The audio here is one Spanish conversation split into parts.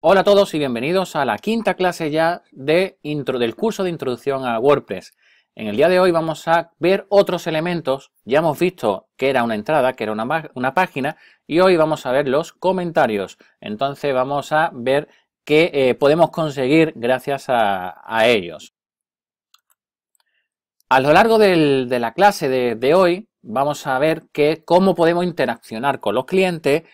Hola a todos y bienvenidos a la quinta clase ya de intro, del curso de introducción a WordPress. En el día de hoy vamos a ver otros elementos. Ya hemos visto que era una entrada, que era una, página, y hoy vamos a ver los comentarios. Entonces vamos a ver qué eh, podemos conseguir gracias a, ellos. A lo largo de la clase de, de hoy vamos a ver que, cómo podemos interaccionar con los clientes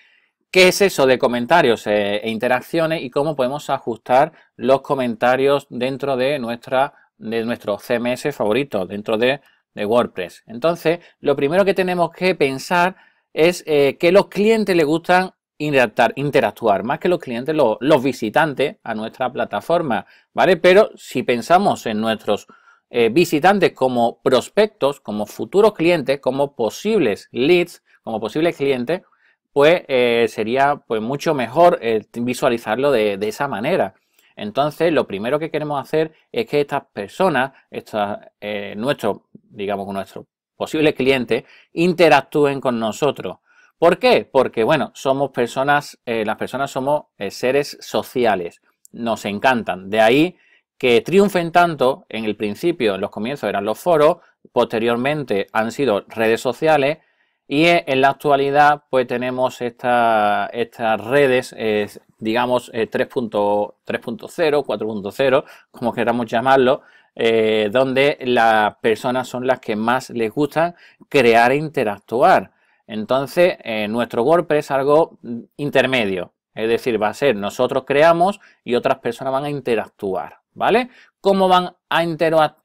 qué es eso de comentarios eh, e interacciones y cómo podemos ajustar los comentarios dentro de, nuestra, de nuestro CMS favorito, dentro de, WordPress. Entonces, lo primero que tenemos que pensar es eh, que los clientes les gustan interactuar, más que los clientes, los, visitantes a nuestra plataforma, ¿vale? Pero si pensamos en nuestros eh, visitantes como prospectos, como futuros clientes, como posibles leads, como posibles clientes, pues eh, sería pues, mucho mejor eh, visualizarlo de, esa manera. Entonces, lo primero que queremos hacer es que estas personas, eh, nuestros, digamos, nuestros posibles clientes, interactúen con nosotros. ¿Por qué? Porque, bueno, somos personas, las personas somos seres sociales, nos encantan. De ahí que triunfen tanto, en el principio, en los comienzos eran los foros, posteriormente han sido redes sociales, y en la actualidad, pues tenemos estas redes, eh, digamos, 3.0, eh, 4.0, como queramos llamarlo, eh, donde las personas son las que más les gusta crear e interactuar. Entonces, nuestro WordPress es algo intermedio. Es decir, va a ser nosotros creamos y otras personas van a interactuar, ¿vale? ¿Cómo van a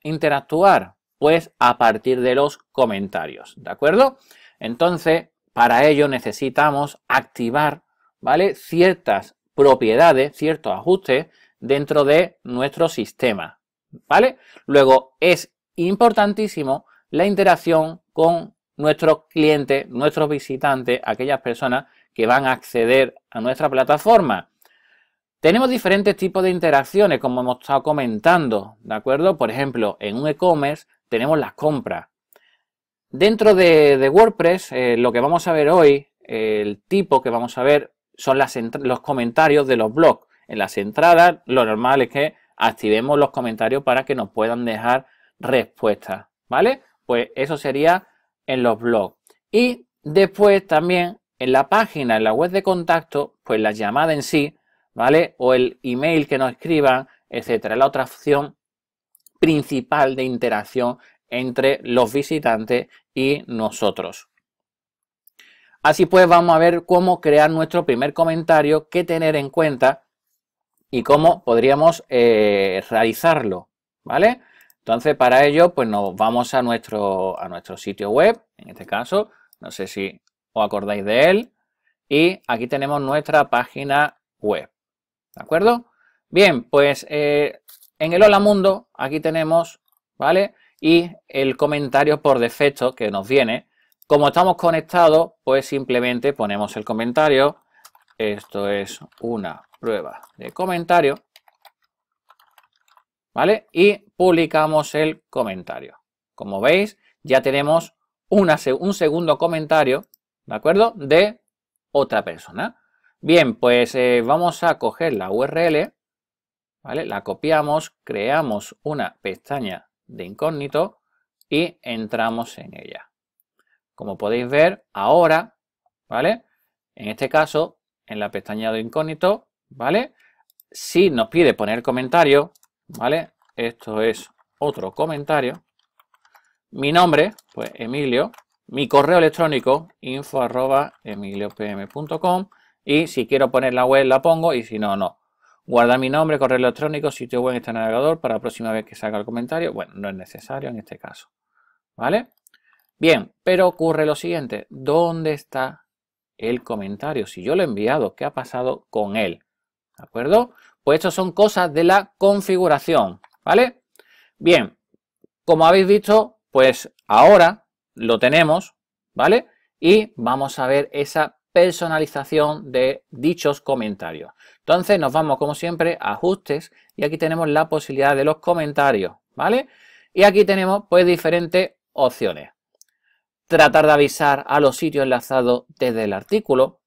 interactuar? Pues a partir de los comentarios, ¿de acuerdo? Entonces, para ello necesitamos activar, ¿vale? Ciertas propiedades, ciertos ajustes dentro de nuestro sistema, ¿vale? Luego, es importantísimo la interacción con nuestros clientes, nuestros visitantes, aquellas personas que van a acceder a nuestra plataforma. Tenemos diferentes tipos de interacciones, como hemos estado comentando, ¿de acuerdo? Por ejemplo, en un e-commerce tenemos las compras, Dentro de, WordPress, eh, lo que vamos a ver hoy, el tipo que vamos a ver son los comentarios de los blogs. En las entradas, lo normal es que activemos los comentarios para que nos puedan dejar respuestas, ¿vale? Pues eso sería en los blogs. Y después también en la página, en la web de contacto, pues la llamada en sí, ¿vale? O el email que nos escriban, etcétera. La otra opción principal de interacción entre los visitantes y nosotros. Así pues, vamos a ver cómo crear nuestro primer comentario, qué tener en cuenta y cómo podríamos eh, realizarlo, ¿vale? Entonces, para ello, pues nos vamos a nuestro, a nuestro sitio web, en este caso, no sé si os acordáis de él, y aquí tenemos nuestra página web, ¿de acuerdo? Bien, pues eh, en el Hola Mundo, aquí tenemos, ¿vale? y el comentario por defecto que nos viene. Como estamos conectados, pues simplemente ponemos el comentario. Esto es una prueba de comentario. ¿Vale? Y publicamos el comentario. Como veis, ya tenemos un segundo comentario, ¿de acuerdo? De otra persona. Bien, pues eh, vamos a coger la URL, ¿vale? La copiamos, creamos una pestaña de incógnito y entramos en ella. Como podéis ver, ahora, ¿vale? En este caso, en la pestaña de incógnito, ¿vale? Si nos pide poner comentario, ¿vale? Esto es otro comentario. Mi nombre, pues Emilio. Mi correo electrónico, info Y si quiero poner la web, la pongo. Y si no, no. Guarda mi nombre, correo electrónico, sitio web en este navegador para la próxima vez que salga el comentario. Bueno, no es necesario en este caso. ¿Vale? Bien, pero ocurre lo siguiente. ¿Dónde está el comentario? Si yo lo he enviado, ¿qué ha pasado con él? ¿De acuerdo? Pues estas son cosas de la configuración. ¿Vale? Bien, como habéis visto, pues ahora lo tenemos. ¿Vale? Y vamos a ver esa personalización de dichos comentarios. Entonces nos vamos como siempre a ajustes y aquí tenemos la posibilidad de los comentarios, ¿vale? Y aquí tenemos pues diferentes opciones. Tratar de avisar a los sitios enlazados desde el artículo,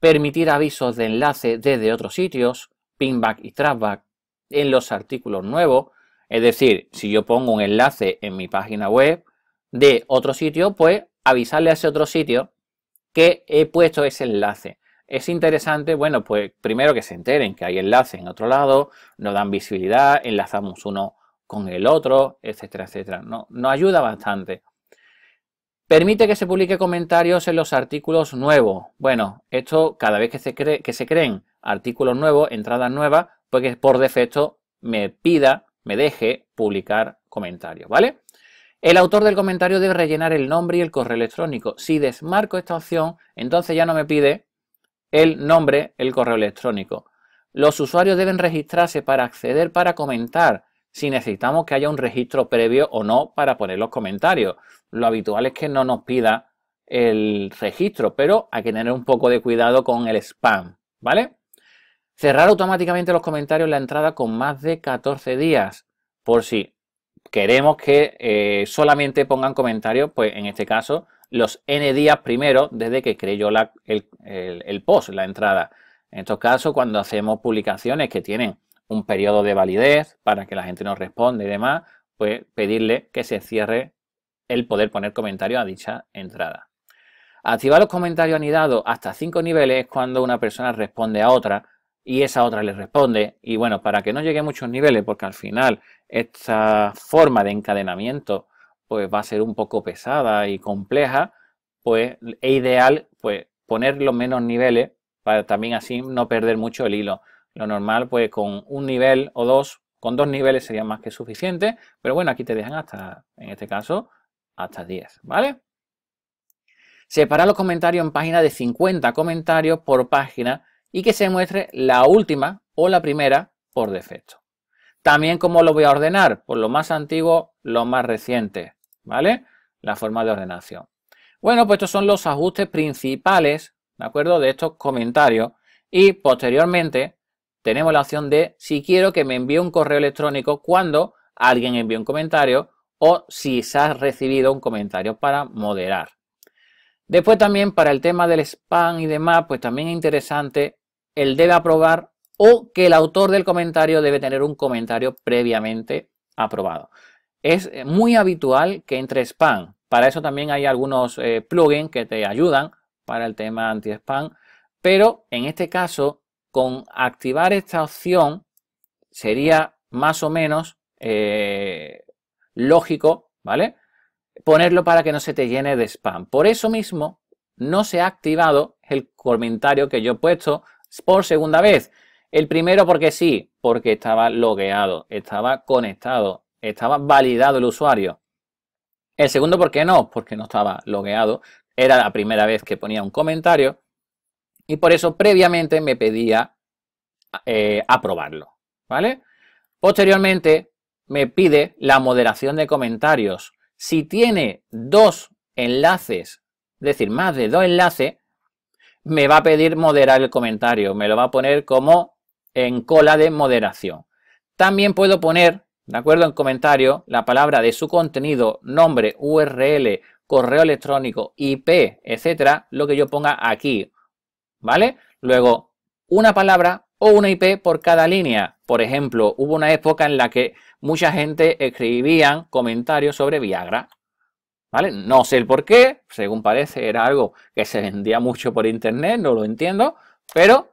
permitir avisos de enlace desde otros sitios, pinback y trackback en los artículos nuevos, es decir, si yo pongo un enlace en mi página web de otro sitio, pues avisarle a ese otro sitio que he puesto ese enlace. Es interesante, bueno, pues primero que se enteren que hay enlace en otro lado, nos dan visibilidad, enlazamos uno con el otro, etcétera, etcétera. No, nos ayuda bastante. Permite que se publique comentarios en los artículos nuevos. Bueno, esto cada vez que se, cree, que se creen artículos nuevos, entradas nuevas, pues que por defecto me pida, me deje publicar comentarios, ¿vale? El autor del comentario debe rellenar el nombre y el correo electrónico. Si desmarco esta opción, entonces ya no me pide el nombre, el correo electrónico. Los usuarios deben registrarse para acceder para comentar si necesitamos que haya un registro previo o no para poner los comentarios. Lo habitual es que no nos pida el registro, pero hay que tener un poco de cuidado con el spam, ¿vale? Cerrar automáticamente los comentarios en la entrada con más de 14 días, por si queremos que eh, solamente pongan comentarios, pues en este caso, los n días primero desde que creé yo la, el, post, la entrada. En estos casos, cuando hacemos publicaciones que tienen un periodo de validez para que la gente nos responda y demás, pues pedirle que se cierre el poder poner comentarios a dicha entrada. Activar los comentarios anidados hasta cinco niveles es cuando una persona responde a otra y esa otra le responde. Y bueno, para que no llegue a muchos niveles, porque al final esta forma de encadenamiento pues va a ser un poco pesada y compleja, pues es ideal pues poner los menos niveles para también así no perder mucho el hilo. Lo normal pues con un nivel o dos, con dos niveles sería más que suficiente, pero bueno, aquí te dejan hasta, en este caso, hasta 10, ¿vale? Separa los comentarios en página de 50 comentarios por página y que se muestre la última o la primera por defecto. También cómo lo voy a ordenar, por pues lo más antiguo, lo más reciente, ¿vale? La forma de ordenación. Bueno, pues estos son los ajustes principales, ¿de acuerdo? De estos comentarios y posteriormente tenemos la opción de si quiero que me envíe un correo electrónico cuando alguien envíe un comentario o si se ha recibido un comentario para moderar. Después también para el tema del spam y demás, pues también es interesante el debe aprobar o que el autor del comentario debe tener un comentario previamente aprobado. Es eh, muy habitual que entre spam. Para eso también hay algunos eh, plugins que te ayudan para el tema anti-spam. Pero en este caso, con activar esta opción sería más o menos eh, lógico, ¿vale? Ponerlo para que no se te llene de spam. Por eso mismo no se ha activado el comentario que yo he puesto por segunda vez. El primero porque sí, porque estaba logueado, estaba conectado, estaba validado el usuario. El segundo porque no, porque no estaba logueado, era la primera vez que ponía un comentario y por eso previamente me pedía eh, aprobarlo, ¿vale? Posteriormente me pide la moderación de comentarios. Si tiene dos enlaces, es decir, más de dos enlaces, me va a pedir moderar el comentario, me lo va a poner como en cola de moderación. También puedo poner, de acuerdo, en comentario la palabra de su contenido, nombre, URL, correo electrónico, IP, etcétera, lo que yo ponga aquí, ¿vale? Luego, una palabra o una IP por cada línea. Por ejemplo, hubo una época en la que mucha gente escribía comentarios sobre Viagra. ¿Vale? No sé el por qué, según parece era algo que se vendía mucho por internet, no lo entiendo, pero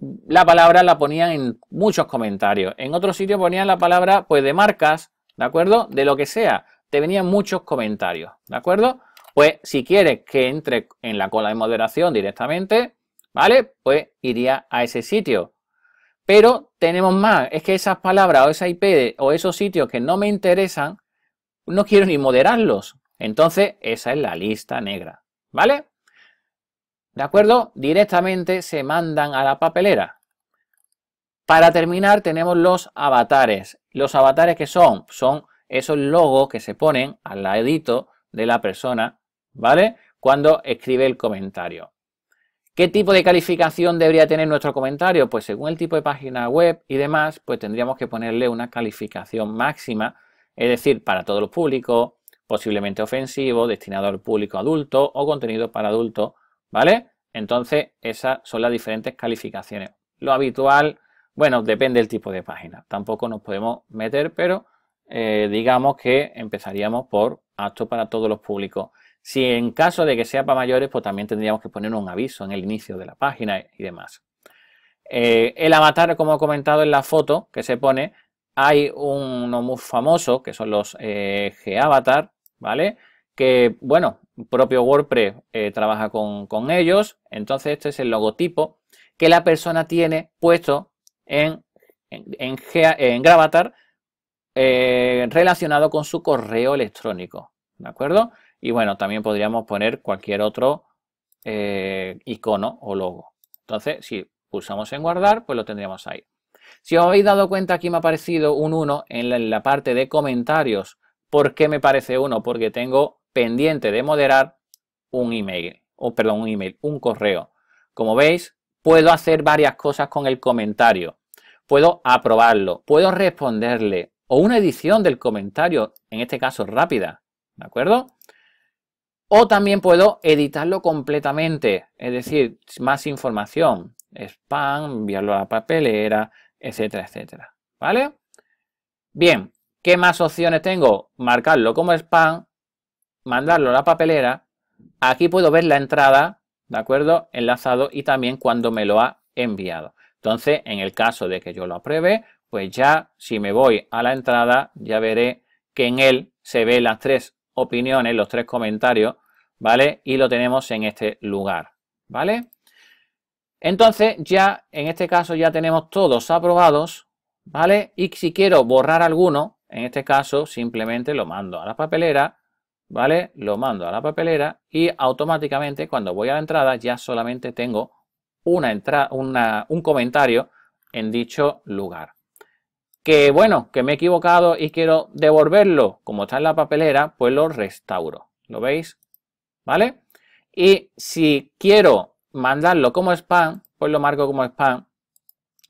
la palabra la ponían en muchos comentarios. En otro sitio ponían la palabra pues de marcas, ¿de acuerdo? De lo que sea. Te venían muchos comentarios, ¿de acuerdo? Pues si quieres que entre en la cola de moderación directamente, ¿vale? Pues iría a ese sitio. Pero tenemos más, es que esas palabras o esa IP o esos sitios que no me interesan, no quiero ni moderarlos. Entonces, esa es la lista negra, ¿vale? ¿De acuerdo? Directamente se mandan a la papelera. Para terminar tenemos los avatares. Los avatares que son, son esos logos que se ponen al lado de la persona, ¿vale? Cuando escribe el comentario. ¿Qué tipo de calificación debería tener nuestro comentario? Pues según el tipo de página web y demás, pues tendríamos que ponerle una calificación máxima, es decir, para todo el público, posiblemente ofensivo, destinado al público adulto o contenido para adultos ¿vale? Entonces, esas son las diferentes calificaciones. Lo habitual, bueno, depende del tipo de página. Tampoco nos podemos meter, pero eh, digamos que empezaríamos por acto para todos los públicos. Si en caso de que sea para mayores, pues también tendríamos que poner un aviso en el inicio de la página y demás. Eh, el avatar, como he comentado en la foto que se pone, hay uno muy famoso, que son los eh, G-Avatar, ¿vale? que, bueno, propio WordPress eh, trabaja con, ellos. Entonces, este es el logotipo que la persona tiene puesto en, en, Gravatar eh, relacionado con su correo electrónico. ¿De acuerdo? Y bueno, también podríamos poner cualquier otro eh, icono o logo. Entonces, si pulsamos en guardar, pues lo tendríamos ahí. Si os habéis dado cuenta, aquí me ha aparecido un 1 en la, parte de comentarios. ¿Por qué me parece uno Porque tengo pendiente de moderar un email, o perdón, un email, un correo. Como veis, puedo hacer varias cosas con el comentario. Puedo aprobarlo, puedo responderle o una edición del comentario, en este caso rápida, ¿de acuerdo? O también puedo editarlo completamente, es decir, más información, spam, enviarlo a la papelera, etcétera, etcétera, ¿vale? Bien, ¿qué más opciones tengo? Marcarlo como spam, mandarlo a la papelera, aquí puedo ver la entrada, ¿de acuerdo? Enlazado y también cuando me lo ha enviado. Entonces, en el caso de que yo lo apruebe, pues ya si me voy a la entrada, ya veré que en él se ve las tres opiniones, los tres comentarios, ¿vale? Y lo tenemos en este lugar, ¿vale? Entonces, ya en este caso ya tenemos todos aprobados, ¿vale? Y si quiero borrar alguno, en este caso simplemente lo mando a la papelera ¿vale? Lo mando a la papelera y automáticamente cuando voy a la entrada ya solamente tengo una entrada, una, un comentario en dicho lugar. Que bueno, que me he equivocado y quiero devolverlo, como está en la papelera, pues lo restauro. ¿Lo veis? ¿Vale? Y si quiero mandarlo como spam, pues lo marco como spam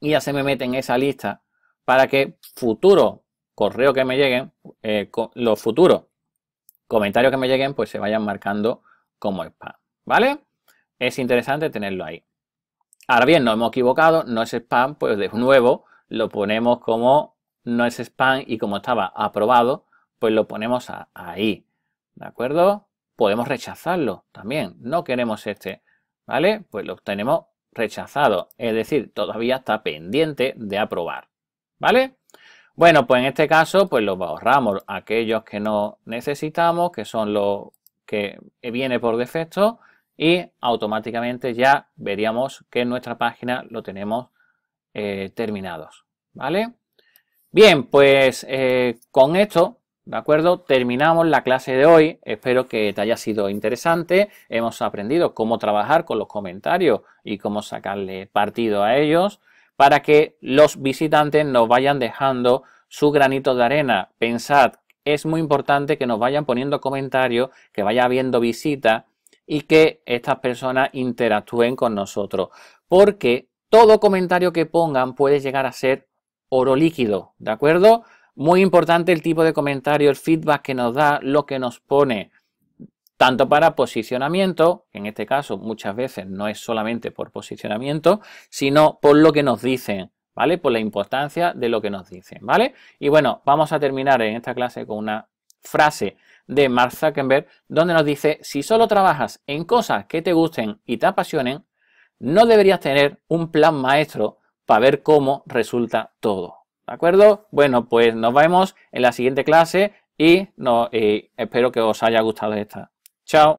y ya se me mete en esa lista para que futuro correo que me lleguen, eh, los futuros comentarios que me lleguen pues se vayan marcando como spam, ¿vale? Es interesante tenerlo ahí. Ahora bien, no hemos equivocado, no es spam, pues de nuevo lo ponemos como no es spam y como estaba aprobado, pues lo ponemos ahí, ¿de acuerdo? Podemos rechazarlo también, no queremos este, ¿vale? Pues lo tenemos rechazado, es decir, todavía está pendiente de aprobar, ¿vale? Bueno, pues en este caso, pues los ahorramos aquellos que no necesitamos, que son los que viene por defecto y automáticamente ya veríamos que en nuestra página lo tenemos eh, terminados, ¿vale? Bien, pues eh, con esto, ¿de acuerdo? Terminamos la clase de hoy. Espero que te haya sido interesante. Hemos aprendido cómo trabajar con los comentarios y cómo sacarle partido a ellos para que los visitantes nos vayan dejando su granito de arena. Pensad, es muy importante que nos vayan poniendo comentarios, que vaya habiendo visitas y que estas personas interactúen con nosotros. Porque todo comentario que pongan puede llegar a ser oro líquido, ¿de acuerdo? Muy importante el tipo de comentario, el feedback que nos da, lo que nos pone tanto para posicionamiento, que en este caso muchas veces no es solamente por posicionamiento, sino por lo que nos dicen, ¿vale? Por la importancia de lo que nos dicen, ¿vale? Y bueno, vamos a terminar en esta clase con una frase de Mark Zuckerberg, donde nos dice, si solo trabajas en cosas que te gusten y te apasionen, no deberías tener un plan maestro para ver cómo resulta todo. ¿De acuerdo? Bueno, pues nos vemos en la siguiente clase y no, eh, espero que os haya gustado esta. Chao.